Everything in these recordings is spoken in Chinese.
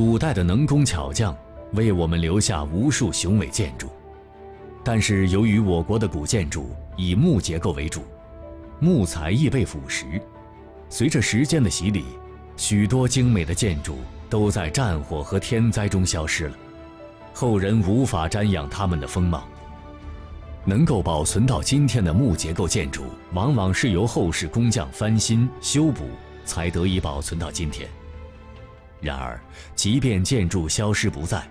古代的能工巧匠为我们留下无数雄伟建筑，但是由于我国的古建筑以木结构为主，木材易被腐蚀，随着时间的洗礼，许多精美的建筑都在战火和天灾中消失了，后人无法瞻仰他们的风貌。能够保存到今天的木结构建筑，往往是由后世工匠翻新修补，才得以保存到今天。然而，即便建筑消失不在，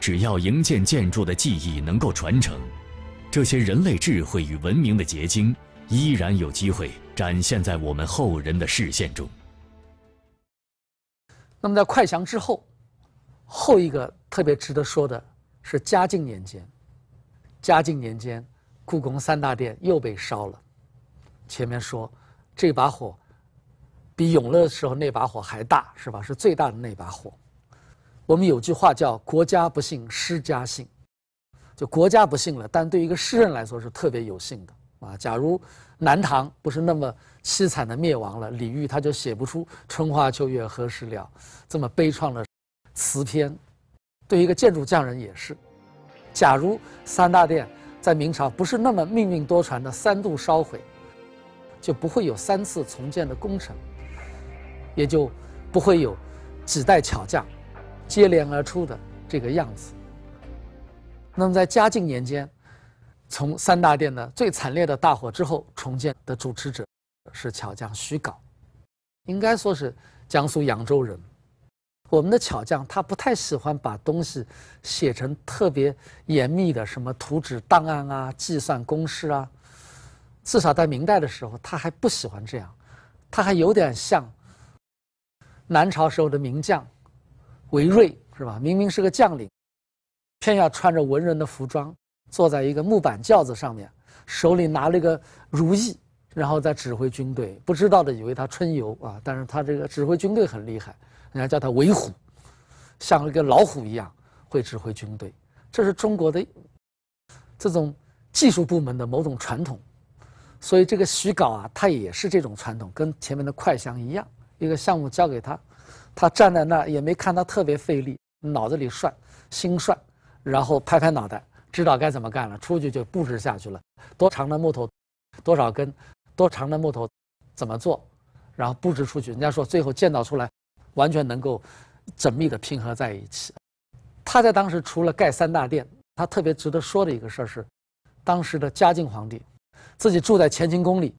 只要营建建筑的记忆能够传承，这些人类智慧与文明的结晶，依然有机会展现在我们后人的视线中。那么，在快降之后，后一个特别值得说的是嘉靖年间。嘉靖年间，故宫三大殿又被烧了。前面说，这把火。比永乐时候那把火还大，是吧？是最大的那把火。我们有句话叫“国家不幸诗家幸”，就国家不幸了，但对一个诗人来说是特别有幸的啊。假如南唐不是那么凄惨的灭亡了，李煜他就写不出“春花秋月何时了”这么悲怆的词篇。对一个建筑匠人也是，假如三大殿在明朝不是那么命运多舛的三度烧毁，就不会有三次重建的工程。也就不会有几代巧匠接连而出的这个样子。那么在嘉靖年间，从三大殿的最惨烈的大火之后重建的主持者是巧匠徐皋，应该说是江苏扬州人。我们的巧匠他不太喜欢把东西写成特别严密的什么图纸档案啊、计算公式啊。至少在明代的时候，他还不喜欢这样，他还有点像。南朝时候的名将，韦睿是吧？明明是个将领，偏要穿着文人的服装，坐在一个木板轿子上面，手里拿了一个如意，然后在指挥军队。不知道的以为他春游啊，但是他这个指挥军队很厉害，人家叫他韦虎，像一个老虎一样会指挥军队。这是中国的这种技术部门的某种传统，所以这个徐镐啊，他也是这种传统，跟前面的快香一样。一个项目交给他，他站在那也没看他特别费力，脑子里算，心算，然后拍拍脑袋，知道该怎么干了，出去就布置下去了。多长的木头，多少根，多长的木头，怎么做，然后布置出去。人家说最后建造出来，完全能够，缜密的拼合在一起。他在当时除了盖三大殿，他特别值得说的一个事儿是，当时的嘉靖皇帝，自己住在乾清宫里。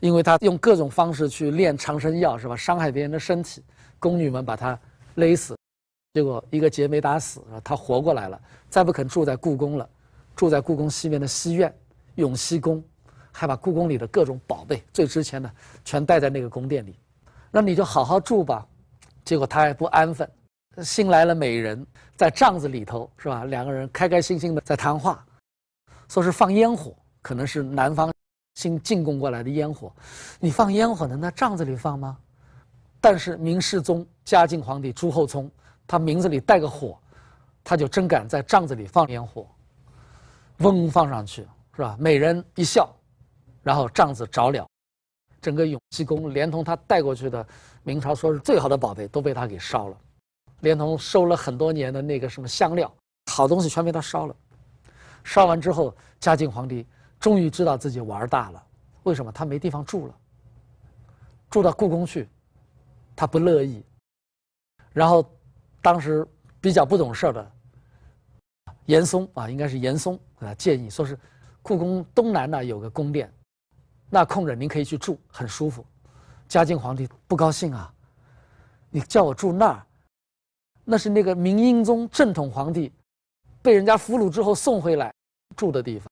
因为他用各种方式去炼长生药，是吧？伤害别人的身体，宫女们把他勒死，结果一个结没打死，他活过来了。再不肯住在故宫了，住在故宫西边的西苑永熙宫，还把故宫里的各种宝贝，最值钱的，全带在那个宫殿里。那你就好好住吧。结果他还不安分，新来了美人，在帐子里头，是吧？两个人开开心心的在谈话，说是放烟火，可能是南方。新进贡过来的烟火，你放烟火能在帐子里放吗？但是明世宗、嘉靖皇帝朱厚熜，他名字里带个火，他就真敢在帐子里放烟火。嗡，放上去是吧？每人一笑，然后帐子着了，整个永济宫连同他带过去的明朝说是最好的宝贝都被他给烧了，连同收了很多年的那个什么香料，好东西全被他烧了。烧完之后，嘉靖皇帝。终于知道自己玩大了，为什么他没地方住了？住到故宫去，他不乐意。然后，当时比较不懂事的严嵩啊，应该是严嵩啊，建议说是故宫东南那有个宫殿，那空着您可以去住，很舒服。嘉靖皇帝不高兴啊，你叫我住那儿，那是那个明英宗正统皇帝被人家俘虏之后送回来住的地方。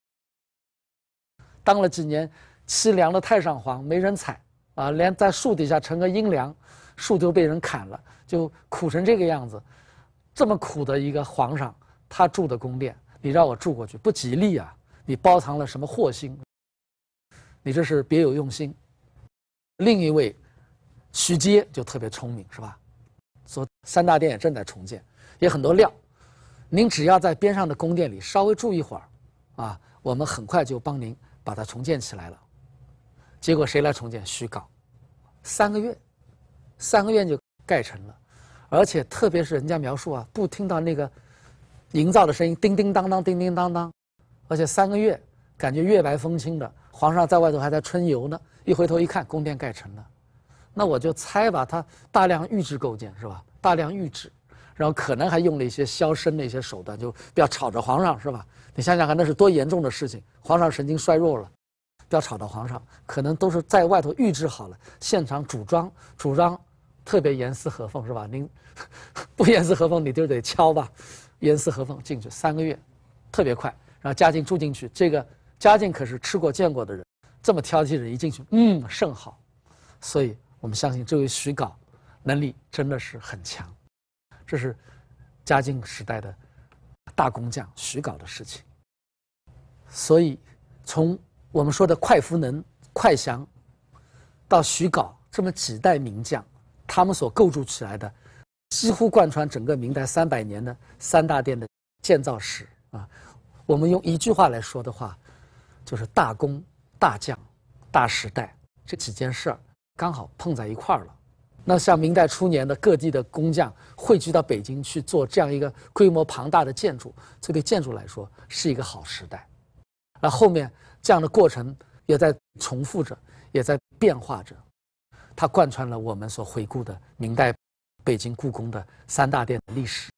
当了几年凄凉的太上皇，没人睬，啊，连在树底下乘个阴凉，树都被人砍了，就苦成这个样子。这么苦的一个皇上，他住的宫殿，你让我住过去不吉利啊！你包藏了什么祸心？你这是别有用心。另一位徐阶就特别聪明，是吧？说三大殿也正在重建，也很多料，您只要在边上的宫殿里稍微住一会儿，啊，我们很快就帮您。把它重建起来了，结果谁来重建？虚搞，三个月，三个月就盖成了，而且特别是人家描述啊，不听到那个营造的声音，叮叮当当，叮叮当当，而且三个月，感觉月白风清的，皇上在外头还在春游呢，一回头一看，宫殿盖成了，那我就猜吧，他大量预制构件是吧？大量预制。然后可能还用了一些消声的一些手段，就不要吵着皇上是吧？你想想看，那是多严重的事情！皇上神经衰弱了，不要吵到皇上。可能都是在外头预制好了，现场组装，组装特别严丝合缝是吧？您 不严丝合缝，你就得敲吧。严丝合缝进去三个月，特别快。然后嘉靖住进去，这个嘉靖可是吃过见过的人，这么挑剔人一进去，嗯，甚好。所以我们相信这位徐搞能力真的是很强。这是嘉靖时代的大工匠徐杲的事情，所以从我们说的快福能、快祥到徐杲这么几代名将，他们所构筑起来的几乎贯穿整个明代三百年的三大殿的建造史啊，我们用一句话来说的话，就是大工、大将、大时代这几件事儿刚好碰在一块儿了。那像明代初年的各地的工匠汇聚到北京去做这样一个规模庞大的建筑，这对建筑来说是一个好时代。那后面这样的过程也在重复着，也在变化着，它贯穿了我们所回顾的明代北京故宫的三大殿的历史。